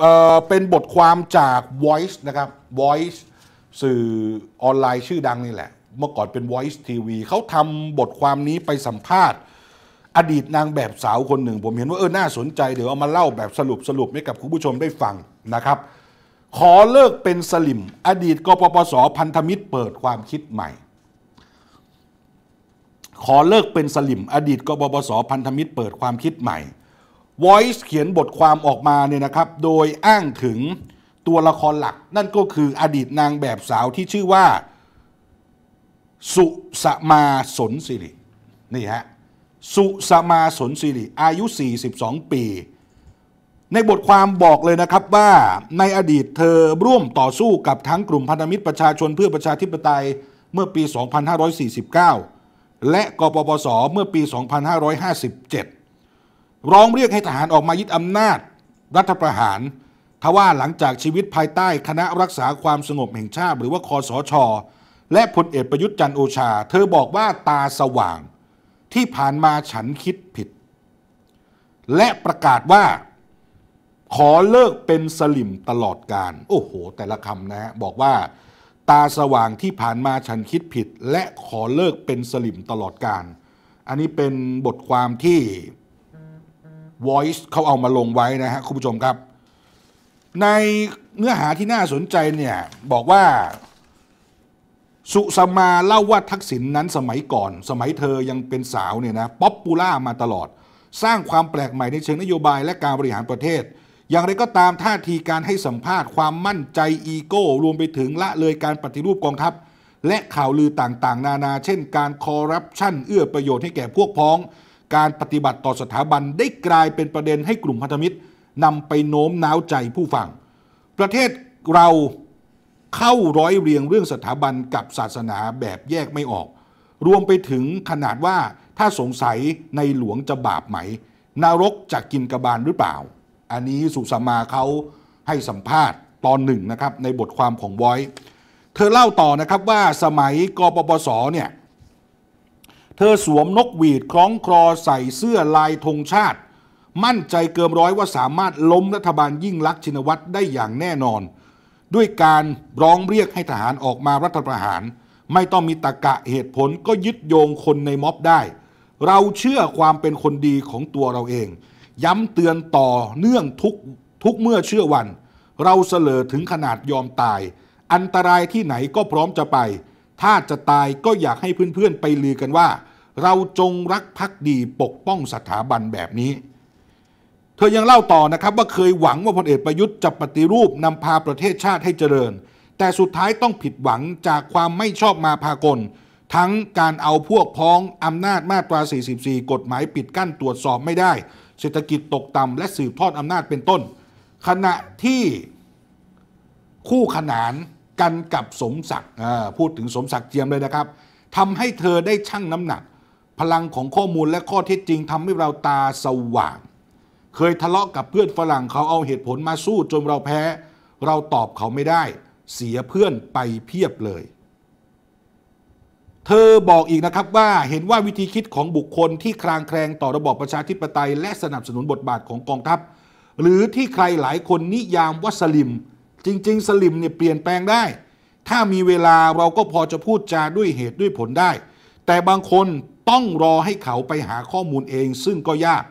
เออเป็นบทความจาก Voice นะครับ Voice สื่อออนไลน์ชื่อดังนี่แหละ เมื่อก่อนเป็น Voice TV เขาทำบทความนี้ไปสัมภาษณ์ อดีตนางแบบสาวคนหนึ่ง ผมเห็นว่าเออน่าสนใจ เดี๋ยวเอามาเล่าแบบสรุปสรุปให้กับคุณผู้ชมได้ฟังนะครับ ขอเลิกเป็นสลิมอดีตกปปสพันธมิตรเปิดความคิดใหม่ ขอเลิกเป็นสลิมอดีตกปปสพันธมิตร เปิดความคิดใหม่ Voice เขียนบทความออกมาเนี่ยนะครับโดยอ้างถึงตัวละครหลัก นั่นก็คืออดีตนางแบบสาวที่ชื่อว่า สุสมาสนสิรินี่ฮะสุสมาสนสิริอายุ 42 ปี ในบทความบอกเลยนะครับว่าในอดีตเธอร่วมต่อสู้กับทั้งกลุ่มพันธมิตรประชาชนเพื่อประชาธิปไตยเมื่อปี 2549 และกปปสเมื่อปี 2557ร้องเรียกให้ทหารออกมายึดอำนาจ รัฐประหารทว่าหลังจากชีวิตภายใต้คณะรักษาความสงบแห่งชาติ หรือว่าคอสช และพลเอกประยุทธ์จันโอชา เธอบอกว่า ตาสว่างที่ผ่านมาฉันคิดผิด และประกาศว่า ขอเลิกเป็นสลิมตลอดการ โอ้โห แต่ละคำนะฮะบอกว่า ตาสว่างที่ผ่านมาฉันคิดผิด และขอเลิกเป็นสลิมตลอดการอันนี้เป็นบทความที่ Voice เขาเอามาลงไว้นะฮะคุณผู้ชมครับ ในเนื้อหาที่น่าสนใจเนี่ยบอกว่าสุสมาเล่าว่าทักษิณนนั้นสมัยก่อน สมัยเธอยังเป็นสาวเนี่ยนะป๊อปปูล่ามาตลอด สร้างความแปลกใหม่ในเชิงนโยบายและการบริหารประเทศ อย่างไรก็ตามท่าทีการให้สัมภาษณ์ความมั่นใจ อีโก้ รวมไปถึงละเลยการปฏิรูปกองทัพและข่าวลือต่างๆ นานา เช่น การคอร์รัปชันเอื้อประโยชน์ให้แก่พวกพ้องการปฏิบัติต่อสถาบันได้กลายเป็นประเด็นให้กลุ่มพันธมิตรนำไปโน้มน้าวใจผู้ฟัง ประเทศเราเข้าร้อยเรียงเรื่องสถาบันกับศาสนาแบบแยกไม่ออก รวมไปถึงขนาดว่าถ้าสงสัยในหลวงจะบาปไหม นรกจะกินกระบาลหรือเปล่า อันนี้สุสมาเขาให้สัมภาษณ์ตอนหนึ่งนะครับในบทความของบอยเธอเล่าต่อนะครับว่าสมัยกปปสเนี่ยเธอสวมนกหวีดคล้องคลอใส่เสื้อลายธงชาติ มั่นใจเกินร้อยว่าสามารถล้มรัฐบาลยิ่งลักษณ์ชินวัตรได้อย่างแน่นอน ด้วยการร้องเรียกให้ทหารออกมารัฐประหาร ไม่ต้องมีตะกะเหตุผลก็ยึดโยงคนในม็อบได้ เราเชื่อความเป็นคนดีของตัวเราเอง ย้ำเตือนต่อเนื่องทุกทุกเมื่อเชื่อวัน เราเสลอถึงขนาดยอมตาย อันตรายที่ไหนก็พร้อมจะไป ถ้าจะตายก็อยากให้เพื่อนๆไปลือกันว่าเราจงรักภักดีปกป้องสถาบันแบบนี้ เธอยังเล่าต่อนะครับว่าเคยหวังว่าพลเอกประยุทธ์จะปฏิรูปนำพาประเทศชาติให้เจริญ แต่สุดท้ายต้องผิดหวังจากความไม่ชอบมาพากล ทั้งการเอาพวกพ้องอำนาจมาตรา 44 กฎหมายปิดกั้นตรวจสอบไม่ได้ เศรษฐกิจตกต่ำและสืบทอดอำนาจเป็นต้น ขณะที่คู่ขนานกันกับสมศักดิ์พูดถึงสมศักดิ์เจียมเลยนะครับทำให้เธอได้ชั่งน้ำหนักพลังของข้อมูลและข้อเท็จจริงทำให้เราตาสว่าง เคยทะเลาะกับเพื่อนฝรั่งเขาเอาเหตุผลมาสู้จนเราแพ้ เราตอบเขาไม่ได้ เสียเพื่อนไปเพียบเลย เธอบอกอีกนะครับว่าเห็นว่าวิธีคิดของบุคคลที่คลางแคลงต่อระบอบประชาธิปไตย และสนับสนุนบทบาทของกองทัพ หรือที่ใครหลายคนนิยามว่าสลิมจริง ๆ สลิมเนี่ยเปลี่ยนแปลงได้ ถ้ามีเวลาเราก็พอจะพูดจาด้วยเหตุด้วยผลได้ แต่บางคนต้องรอให้เขาไปหาข้อมูลเองซึ่งก็ยาก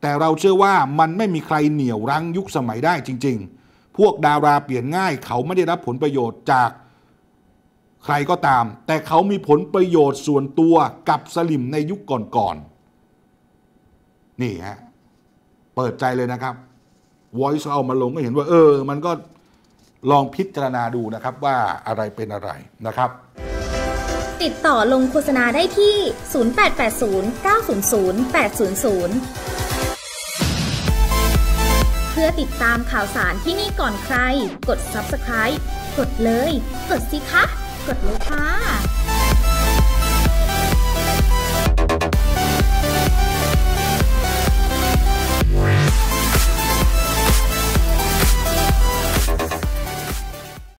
แต่เราเชื่อว่ามันไม่มีใครเหนี่ยวรั้งยุคสมัยได้จริงๆ พวกดาราเปลี่ยนง่ายเขาไม่ได้รับผลประโยชน์จากใครก็ตาม แต่เขามีผลประโยชน์ส่วนตัวกับสลิมในยุคก่อนๆนนี่ ฮะ เปิดใจเลยนะครับ Voice เอามาลงก็เห็นว่าเออ มันก็ลองพิจารณาดูนะครับว่าอะไรเป็นอะไรนะครับติดต่อลงโฆษณาได้ที่ 0880 900 800 เพื่อติดตามข่าวสารที่นี่ก่อนใคร กด subscribe กดเลย กดสิคะ กดเลยค่ะ